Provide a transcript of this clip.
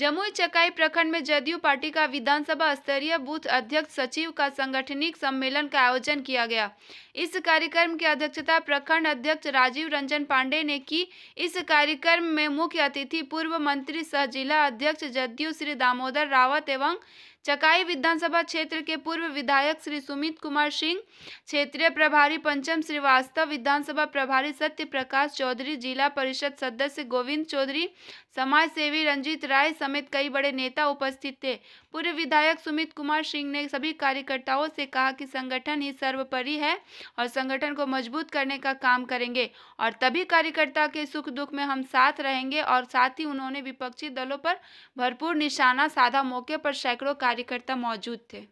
जमुई चकाई प्रखंड में जदयू पार्टी का विधानसभा स्तरीय बूथ अध्यक्ष सचिव का संगठनिक सम्मेलन का आयोजन किया गया इस कार्यक्रम की अध्यक्षता प्रखंड अध्यक्ष राजीव रंजन पांडे ने की इस कार्यक्रम में मुख्य अतिथि पूर्व मंत्री सह जिला अध्यक्ष जदयू श्री दामोदर रावत एवं चकाई विधानसभा क्षेत्र के पूर्व विधायक श्री सुमित कुमार सिंह क्षेत्रीय प्रभारी पंचम श्रीवास्तव विधानसभा प्रभारी सत्य प्रकाश चौधरी जिला परिषद सदस्य गोविंद चौधरी समाज सेवी रंजीत राय समेत कई बड़े नेता उपस्थित थे पूर्व विधायक सुमित कुमार सिंह ने सभी कार्यकर्ताओं से कहा कि संगठन ही सर्वोपरि है और संगठन को मजबूत करने का काम करेंगे और तभी कार्यकर्ता के सुख दुख में हम साथ रहेंगे और साथ ही उन्होंने विपक्षी दलों पर भरपूर निशाना साधा मौके पर सैकड़ों कार्यकर्ता मौजूद थे